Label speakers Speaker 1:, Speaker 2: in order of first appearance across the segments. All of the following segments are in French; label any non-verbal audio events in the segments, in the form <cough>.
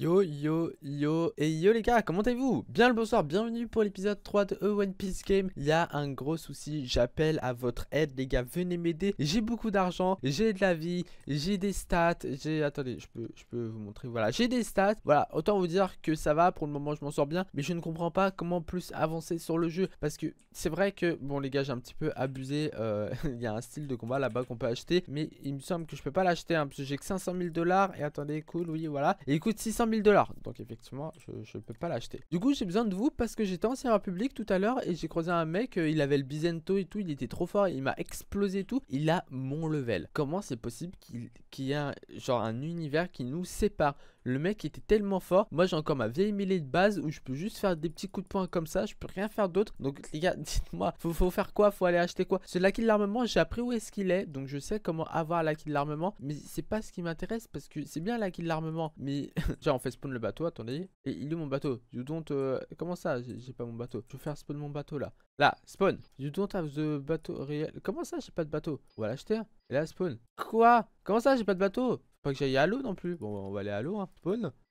Speaker 1: Yo yo yo et yo les gars, comment allez-vous Bien le bonsoir, bienvenue pour l'épisode 3 de One Piece Game. Il y a un gros souci, j'appelle à votre aide les gars, venez m'aider. J'ai beaucoup d'argent, j'ai de la vie, j'ai des stats, j'ai... Attendez, je peux, je peux vous montrer, voilà, j'ai des stats. Voilà, autant vous dire que ça va, pour le moment je m'en sors bien, mais je ne comprends pas comment plus avancer sur le jeu. Parce que c'est vrai que, bon les gars, j'ai un petit peu abusé, euh, <laughs> il y a un style de combat là-bas qu'on peut acheter, mais il me semble que je peux pas l'acheter, hein, parce que j'ai que 500 000 dollars, et attendez, cool, oui, voilà. Et il 600 1000$, dollars. Donc effectivement, je peux pas l'acheter. Du coup, j'ai besoin de vous parce que j'étais en à Public tout à l'heure et j'ai croisé un mec, euh, il avait le Bizento et tout, il était trop fort, il m'a explosé tout. Il a mon level. Comment c'est possible qu'il y ait un, genre un univers qui nous sépare le mec était tellement fort. Moi, j'ai encore ma vieille mêlée de base où je peux juste faire des petits coups de poing comme ça. Je peux rien faire d'autre. Donc, les gars, <laughs> dites-moi, faut, faut, faire quoi Faut aller acheter quoi Ce là de l'armement, j'ai appris où est-ce qu'il est. Donc, je sais comment avoir l'acquis de l'armement. Mais c'est pas ce qui m'intéresse parce que c'est bien laquille de l'armement. Mais <laughs> Genre, on fait spawn le bateau. Attendez. Et il est mon bateau. You don't. Euh, comment ça J'ai pas mon bateau. Je veux faire spawn mon bateau là. Là, spawn. You don't have the bateau réel. Comment ça, j'ai pas de bateau On va l'acheter. Hein. Et là, spawn. Quoi Comment ça, j'ai pas de bateau que j'aille à l'eau non plus. Bon, bah, on va aller à l'eau, hein.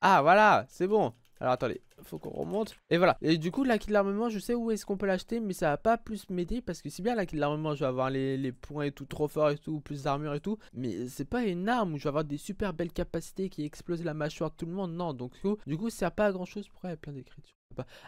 Speaker 1: Ah, voilà, c'est bon. Alors attendez, faut qu'on remonte. Et voilà. Et du coup, la kit de je sais où est-ce qu'on peut l'acheter, mais ça va pas plus m'aider parce que si bien la kit de je vais avoir les, points et tout trop fort et tout, plus d'armure et tout, mais c'est pas une arme où je vais avoir des super belles capacités qui explosent la mâchoire de tout le monde. Non, donc du coup, ça sert pas à grand chose pour a plein d'écritures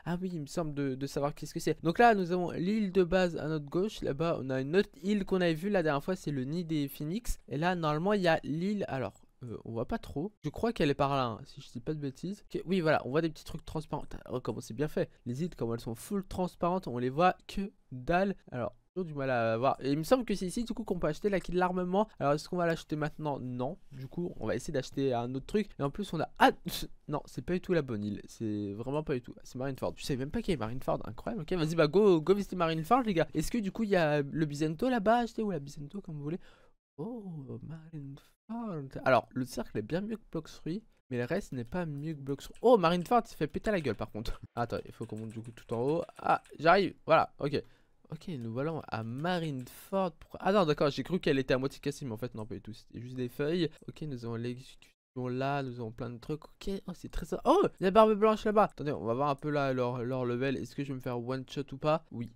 Speaker 1: Ah oui, il me semble de, savoir qu'est-ce que c'est. Donc là, nous avons l'île de base à notre gauche. Là-bas, on a une autre île qu'on avait vue la dernière fois, c'est le nid des phoenix. Et là, normalement, il y l'île. Alors, euh, on voit pas trop. Je crois qu'elle est par là, hein, si je dis pas de bêtises. oui, voilà, on voit des petits trucs transparents. Oh, comment c'est bien fait. Les îles, comme elles sont full transparentes, on les voit que dalle. Alors, du mal à voir. Et il me semble que c'est ici du coup qu'on peut acheter la de l'armement. Alors est-ce qu'on va l'acheter maintenant Non. Du coup, on va essayer d'acheter un autre truc. Et en plus, on a... Ah Non, c'est pas du tout la bonne île. C'est vraiment pas du tout. C'est Marineford. tu savais même pas qu'il y avait Marineford. Incroyable. Ok, vas-y, bah go, go visiter Marineford, les gars. Est-ce que du coup, il y a le bisento là-bas acheter ou la bisento comme vous voulez Oh, Marineford. Oh, alors, le cercle est bien mieux que Blox mais le reste n'est pas mieux que Blox Oh, Marineford, il fait péter la gueule par contre. <laughs> Attends, il faut qu'on monte du coup tout en haut. Ah, j'arrive, voilà, ok. Ok, nous voilà à Marineford. Pour... Ah non, d'accord, j'ai cru qu'elle était à moitié cassée, mais en fait, non, pas du tout. C'était juste des feuilles. Ok, nous avons l'exécution là, nous avons plein de trucs. Ok, oh, c'est très. ça Oh, la Barbe Blanche là-bas. Attendez, on va voir un peu là leur, leur level. Est-ce que je vais me faire one shot ou pas Oui,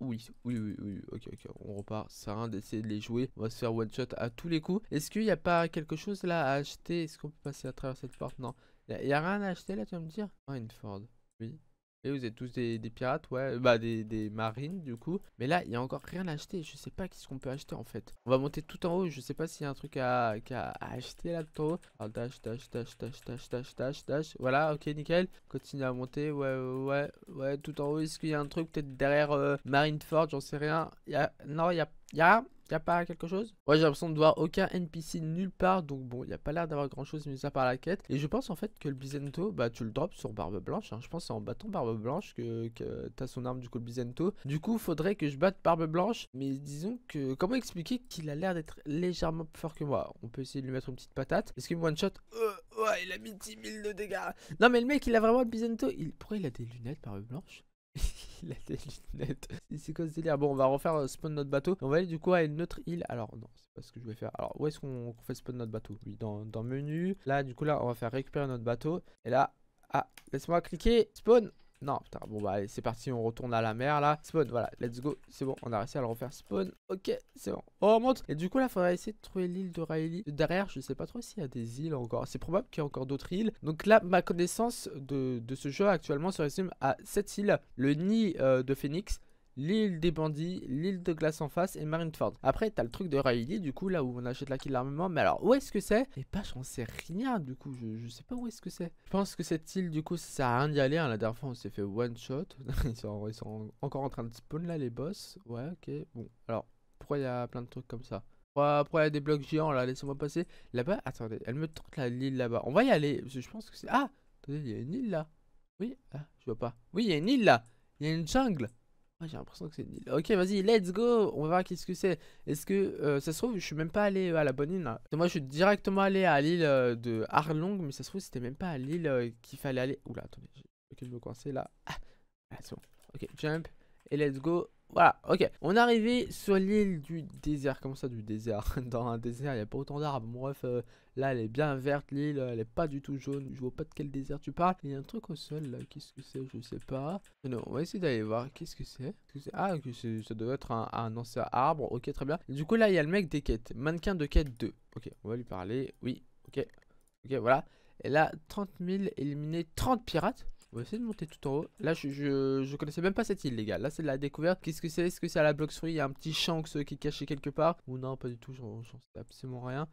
Speaker 1: oui, oui, oui, oui, ok, ok, on repart, ça sert à rien d'essayer de les jouer, on va se faire one shot à tous les coups. Est-ce qu'il n'y a pas quelque chose là à acheter Est-ce qu'on peut passer à travers cette porte Non, il n'y a, a, rien à acheter là, tu vas me dire Ah, une Ford, oui. Et vous êtes tous des, pirates, ouais, euh, bah des, marines du coup. Mais là, il y a encore rien à acheter. Je sais pas qu'est-ce qu'on peut acheter en fait. On va monter tout en haut. Je sais pas s'il y a un truc à, acheter là tout en haut. Ah, dash, dash, dash, dash, dash, dash, dash, Voilà, ok, nickel. Continue à monter. Ouais, ouais, ouais, tout en haut. Est-ce qu'il y a un truc peut-être derrière Marine euh, Marineford J'en sais rien. Y a... Non, il y a. Y a... Y pas quelque chose Ouais, j'ai l'impression de voir aucun NPC nulle part, donc bon, y a pas l'air d'avoir grand chose mais ça part la quête. Et je pense en fait que le Bizento, bah tu le drops sur Barbe Blanche. Hein. Je pense c'est en battant Barbe Blanche que, t'as son arme du coup le Bizento. Du coup, faudrait que je batte Barbe Blanche, mais disons que comment expliquer qu'il a l'air d'être légèrement plus fort que moi On peut essayer de lui mettre une petite patate. Est-ce qu'il me one shot euh, Ouais, il a mis 10 000 de dégâts. Non, mais le mec, il a vraiment le Bizento. Il... Pourquoi il a des lunettes Barbe Blanche <laughs> il a des lunettes. C'est quoi ce délire Bon, on va refaire euh, spawn notre bateau. On va aller du coup à une autre île. Alors, non, c'est pas ce que je vais faire. Alors, où est-ce qu'on fait spawn notre bateau Oui, dans, dans menu. Là, du coup, là, on va faire récupérer notre bateau. Et là, ah, laisse-moi cliquer. Spawn non, putain, bon bah allez, c'est parti, on retourne à la mer là. Spawn, voilà, let's go. C'est bon, on a réussi à le refaire spawn. Ok, c'est bon. Oh, on remonte. Et du coup là, faudra essayer de trouver l'île de Riley. Derrière, je sais pas trop s'il y a des îles encore. C'est probable qu'il y ait encore d'autres îles. Donc là, ma connaissance de, ce jeu actuellement se résume à cette île, le nid euh, de Phoenix l'île des bandits, l'île de glace en face et Marineford. Après, t'as le truc de Riley, du coup, là où on achète la kill l'armement. Mais alors, où est-ce que c'est Et pas, j'en sais rien, du coup, je, sais pas où est-ce que c'est. Je pense que cette île, du coup, ça a à rien d'y aller. Hein. La dernière fois, on s'est fait one shot. <laughs> ils, sont, encore en train de spawn là, les boss. Ouais, ok. Bon, alors, pourquoi il y a plein de trucs comme ça Pourquoi il y a des blocs géants là, laissez-moi passer. Là-bas, attendez, elle me tente la là, là-bas. On va y aller, je pense que c'est. Ah Attendez, il y a une île là. Oui, ah, je vois pas. Oui, il y a une île là. Il y a une jungle. Ah, j'ai l'impression que c'est une île Ok, vas-y, let's go. On va voir qu'est-ce que c'est. Est-ce que euh, ça se trouve, je suis même pas allé euh, à la bonne île. Moi, je suis directement allé à l'île euh, de Harlong, mais ça se trouve, c'était même pas à l'île qu'il fallait aller. Oula, attendez, Je je me coincer là. Ah, Ok, jump et let's go. Voilà, ok. On est arrivé sur l'île du désert. Comment ça, du désert <laughs> Dans un désert, il n'y a pas autant d'arbres. Mon bref, euh, là, elle est bien verte, l'île. Euh, elle est pas du tout jaune. Je vois pas de quel désert tu parles. Il y a un truc au sol, là. Qu'est-ce que c'est Je sais pas. Euh, non, on va essayer d'aller voir. Qu'est-ce que c'est Ah, ça doit être un, ancien arbre. Ok, très bien. Du coup, là, il y a le mec des quêtes. Mannequin de quête 2. Ok, on va lui parler. Oui, ok. Ok, voilà. elle a 30 000 éliminés, 30 pirates. On va essayer de monter tout en haut. Là, je, je, connaissais même pas cette île, les gars. Là, c'est de la découverte. Qu'est-ce que c'est Est-ce que c'est à la bloc-souris Il y a un petit champ qui est caché quelque part Ou non, pas du tout. J'en sais absolument rien.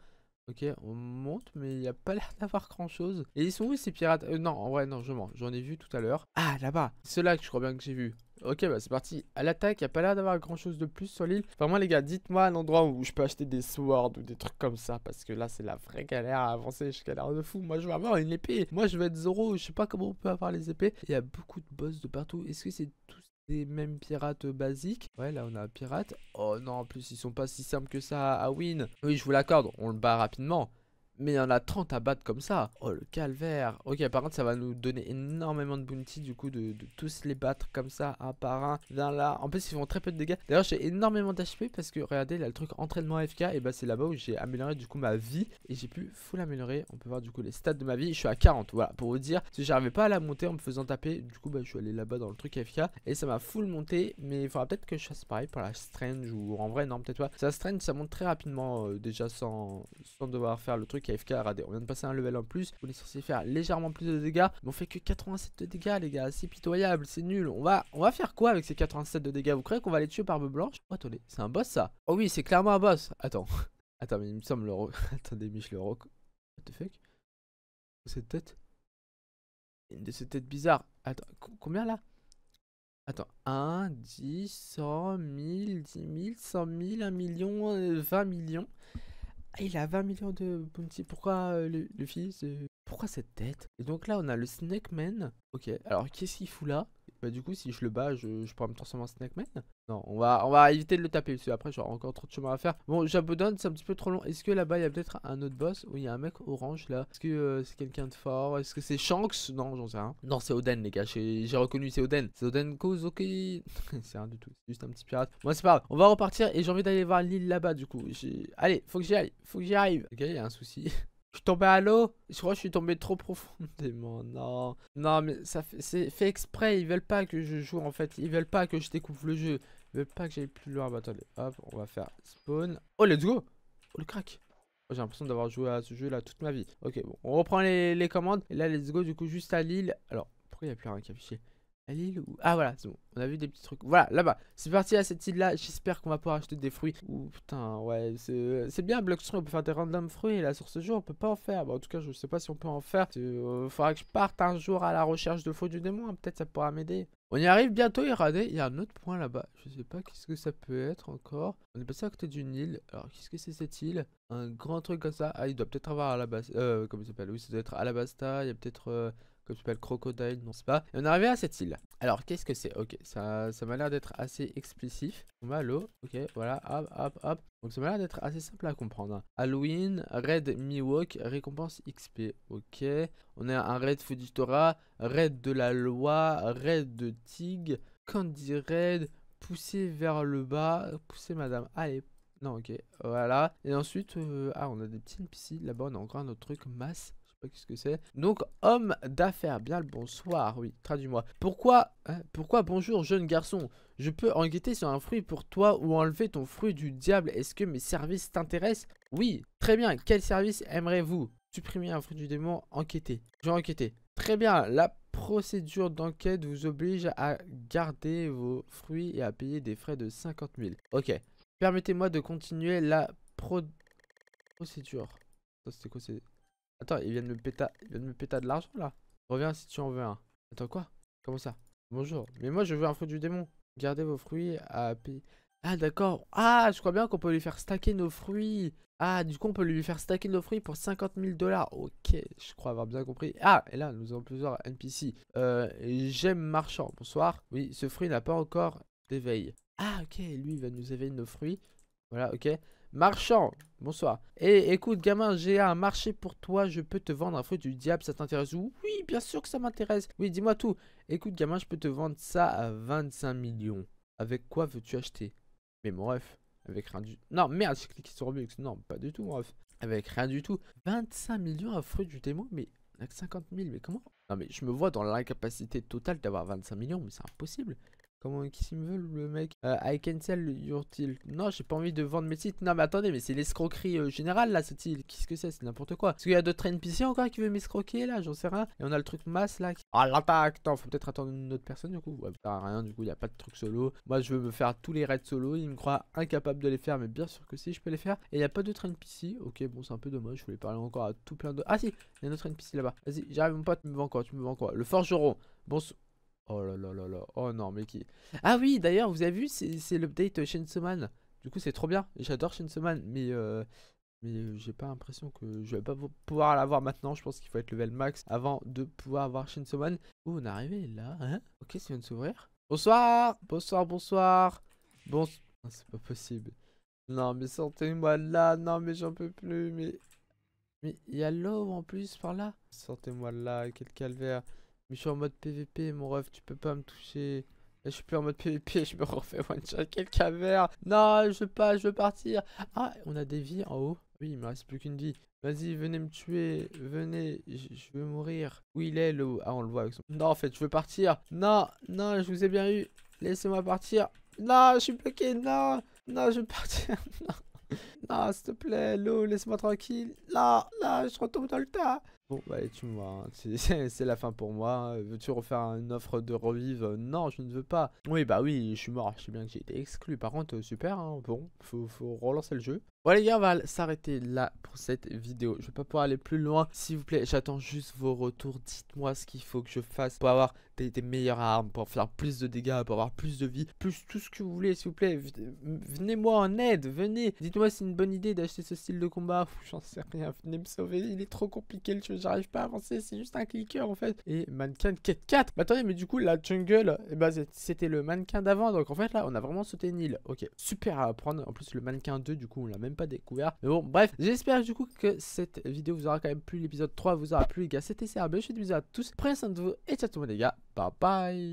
Speaker 1: Ok, on monte, mais il n'y a pas <laughs> l'air d'avoir grand-chose. Et ils sont où ces pirates euh, Non, en vrai, non, je mens. J'en ai vu tout à l'heure. Ah, là-bas. C'est là que je crois bien que j'ai vu. Ok, bah c'est parti. À l'attaque, il a pas l'air d'avoir grand chose de plus sur l'île. Enfin, moi, les gars, dites-moi un endroit où je peux acheter des swords ou des trucs comme ça. Parce que là, c'est la vraie galère à avancer. Je suis galère de fou. Moi, je veux avoir une épée. Moi, je veux être Zoro. Je sais pas comment on peut avoir les épées. Il y a beaucoup de boss de partout. Est-ce que c'est tous des mêmes pirates basiques. Ouais, là, on a un pirate. Oh non, en plus, ils sont pas si simples que ça à win. Oui, je vous l'accorde, on le bat rapidement. Mais il y en a 30 à battre comme ça. Oh, le calvaire. Ok, par contre, ça va nous donner énormément de bounty, du coup, de, tous les battre comme ça, un par un. Viens là. En plus, ils font très peu de dégâts. D'ailleurs, j'ai énormément d'HP parce que, regardez, là, le truc entraînement FK Et bah, c'est là-bas où j'ai amélioré, du coup, ma vie. Et j'ai pu full améliorer. On peut voir, du coup, les stats de ma vie. Je suis à 40, voilà, pour vous dire. Si j'arrivais pas à la monter en me faisant taper, du coup, bah, je suis allé là-bas dans le truc FK Et ça m'a full monté. Mais il faudra peut-être que je fasse pareil pour la strange ou en vrai, non, peut-être pas. Ça strange, ça monte très rapidement, euh, déjà, sans, sans devoir faire le truc AFK On vient de passer un level en plus. On est censé faire légèrement plus de dégâts. Mais on fait que 87 de dégâts, les gars. C'est pitoyable, c'est nul. On va, faire quoi avec ces 87 de dégâts Vous croyez qu'on va les tuer par blanche oh, Attendez, c'est un boss ça Oh oui, c'est clairement un boss. Attends. <laughs> Attends, mais il me semble le. <laughs> Attendez, Michel. le rock. What the fuck Cette tête Une de ces têtes bizarres. Attends, combien là Attends, 1, 10, 100, 1000, 10 000, 100 000, 1 million, 20 euh, millions ah, il a 20 millions de bounty. Pourquoi euh, le, fils euh, Pourquoi cette tête Et donc là, on a le Snake Man. Ok, alors qu'est-ce qu'il fout là bah du coup si je le bats je, pourrais me transformer en Snackman Non on va, on va éviter de le taper parce que après j'aurai encore trop de chemin à faire Bon j'abandonne c'est un petit peu trop long Est-ce que là-bas il y a peut-être un autre boss Oui il y a un mec orange là Est-ce que euh, c'est quelqu'un de fort Est-ce que c'est Shanks Non j'en sais rien Non c'est Oden les gars j'ai reconnu c'est Oden C'est Oden Cause <laughs> C'est rien du tout c'est juste un petit pirate Bon c'est pas grave on va repartir et j'ai envie d'aller voir l'île là-bas du coup Allez faut que j'y aille faut que j'y arrive Les gars il y a un souci <laughs> Je suis tombé à l'eau. Je crois que je suis tombé trop profondément. <laughs> Non. Non, mais ça c'est fait exprès. Ils veulent pas que je joue en fait. Ils veulent pas que je découvre le jeu. Ils veulent pas que j'aille plus loin. Bah, attendez. Hop, on va faire spawn. Oh, let's go. Oh, le crack. J'ai l'impression d'avoir joué à ce jeu là toute ma vie. Ok, bon, on reprend les, les commandes. Et là, let's go. Du coup, juste à l'île. Alors, pourquoi il n'y a plus rien qui affiché ah voilà, c'est bon. On a vu des petits trucs. Voilà, là-bas. C'est parti à cette île-là. J'espère qu'on va pouvoir acheter des fruits. Ouh, putain, ouais. C'est bien, Blockstream. On peut faire des random fruits. Et là, sur ce jour, on peut pas en faire. en tout cas, je sais pas si on peut en faire. Il euh, faudra que je parte un jour à la recherche de faux du démon. Hein. Peut-être ça pourra m'aider. On y arrive bientôt, Iradé. Il y a un autre point là-bas. Je sais pas qu'est-ce que ça peut être encore. On est passé à côté d'une île. Alors, qu'est-ce que c'est cette île Un grand truc comme ça. Ah, il doit peut-être avoir à la base. Euh, comment il s'appelle Oui, ça doit être à la Il y a peut-être. Euh, Crocodile, non c'est pas. Et on est arrivé à cette île. Alors qu'est-ce que c'est Ok, ça, ça m'a l'air d'être assez explicif. On va l'eau. Ok, voilà, hop, hop, hop. Donc ça m'a l'air d'être assez simple à comprendre. Hein. Halloween, Raid Miwok, récompense XP. Ok. On a un Raid Fujitora, Raid de la loi, Raid de Tig, Candy Raid, pousser vers le bas, pousser madame. Allez, non, ok, voilà. Et ensuite, euh, ah, on a des petites piscines Là-bas, on a encore un autre truc, masse Qu'est-ce que c'est Donc, homme d'affaires, bien le bonsoir, oui, traduis-moi. Pourquoi, hein, pourquoi bonjour jeune garçon Je peux enquêter sur un fruit pour toi ou enlever ton fruit du diable. Est-ce que mes services t'intéressent Oui, très bien, quel service aimerez-vous Supprimer un fruit du démon, enquêter. Je vais enquêter. Très bien, la procédure d'enquête vous oblige à garder vos fruits et à payer des frais de 50 000. Ok, permettez-moi de continuer la procédure. c'était quoi Attends, ils viennent me Il vient de me péter de l'argent là. Reviens si tu en veux un. Attends quoi Comment ça Bonjour. Mais moi je veux un fruit du démon. Gardez vos fruits à payer. Ah d'accord. Ah, je crois bien qu'on peut lui faire stacker nos fruits. Ah, du coup on peut lui faire stacker nos fruits pour 50 000 dollars. Ok, je crois avoir bien compris. Ah, et là nous avons plusieurs NPC. Euh, J'aime marchand. Bonsoir. Oui, ce fruit n'a pas encore d'éveil. Ah ok, lui il va nous éveiller nos fruits. Voilà, ok. Marchand, bonsoir. Et eh, écoute, gamin, j'ai un marché pour toi. Je peux te vendre un fruit du diable. Ça t'intéresse Oui, bien sûr que ça m'intéresse. Oui, dis-moi tout. Écoute, gamin, je peux te vendre ça à 25 millions. Avec quoi veux-tu acheter Mais mon ref, avec rien du... Non, merde, j'ai cliqué sur Robux. Non, pas du tout, mon ref. Avec rien du tout. 25 millions à fruit du démon Mais avec 50 000, mais comment Non, mais je me vois dans l'incapacité totale d'avoir 25 millions, mais c'est impossible. Comment qui me veut le mec euh, I cancel your deal. Non, j'ai pas envie de vendre mes sites. Non, mais attendez, mais c'est l'escroquerie euh, générale là, ce deal. Qu'est-ce que c'est C'est n'importe quoi. Est-ce qu'il y a d'autres NPC encore qui veulent m'escroquer là J'en sais rien. Et on a le truc masse là. Ah, l'attaque Attends, faut peut-être attendre une autre personne du coup. Ouais, ça rien du coup, il a pas de truc solo. Moi, je veux me faire tous les raids solo. Il me croit incapable de les faire, mais bien sûr que si, je peux les faire. Et il y a pas d'autres NPC. Ok, bon, c'est un peu dommage. Je voulais parler encore à tout plein de. Ah si, il y a un autre NPC là-bas. Vas-y, j'arrive mon pote, tu me vends quoi Tu me vends quoi Le forgeron. Bon. Oh là là Oh non, mais qui. Ah oui, d'ailleurs, vous avez vu, c'est l'update Chainsaw Du coup, c'est trop bien. J'adore Chainsaw mais. Euh, mais euh, j'ai pas l'impression que je vais pas pouvoir l'avoir maintenant. Je pense qu'il faut être level max avant de pouvoir avoir Chainsaw Man. on est arrivé là, hein Ok, ça vient de s'ouvrir. Bonsoir Bonsoir, bonsoir Bon... Ah, c'est pas possible. Non, mais sortez-moi de là Non, mais j'en peux plus, mais... Mais il y a l'eau en plus par là Sortez-moi de là, quel calvaire mais je suis en mode PVP, mon ref, tu peux pas me toucher. je suis plus en mode PVP, <laughs> je me refais one shot quelqu'un caverne. Non, je veux pas, je veux partir. Ah, on a des vies en haut. Oui, il me reste plus qu'une vie. Vas-y, venez me tuer. Venez, je, veux mourir. Où il est, le... Ah, on le voit avec son... Non, en fait, je veux partir. Non, non, je vous ai bien eu. Laissez-moi partir. Non, je suis bloqué. Non, non, je veux partir. <laughs> Non, non s'il te plaît, l'eau, laisse-moi tranquille. Là, là, je retombe dans le tas. Bon, bah tu me vois, hein. <laughs> c'est la fin pour moi. Veux-tu refaire une offre de revive Non, je ne veux pas. Oui, bah oui, je suis mort. Je sais bien que j'ai été exclu. Par contre, euh, super, hein. bon, faut relancer le jeu. Voilà les gars, on va s'arrêter là pour cette vidéo. Je vais pas pouvoir aller plus loin. S'il vous plaît, j'attends juste vos retours. Dites-moi ce qu'il faut que je fasse pour avoir des, meilleures armes, pour faire plus de dégâts, pour avoir plus de vie, plus tout ce que vous voulez, s'il vous plaît. Venez-moi en aide, venez. Dites-moi si c'est une bonne idée d'acheter ce style de combat. J'en sais rien, venez me sauver. Il est trop compliqué le jeu, j'arrive pas à avancer. C'est juste un cliqueur en fait. Et mannequin 4 4 bah, attendez, mais du coup, la jungle, Et eh bah c'était le mannequin d'avant. Donc en fait, là, on a vraiment sauté une île Ok, super à apprendre. En plus, le mannequin 2, du coup, on l'a même pas découvert. Mais bon, bref, j'espère du coup que cette vidéo vous aura quand même plu. L'épisode 3 vous aura plu, les gars. C'était CRB. Je vous dis à tous. Prenez soin de vous et ciao tout le monde, les gars. Bye bye.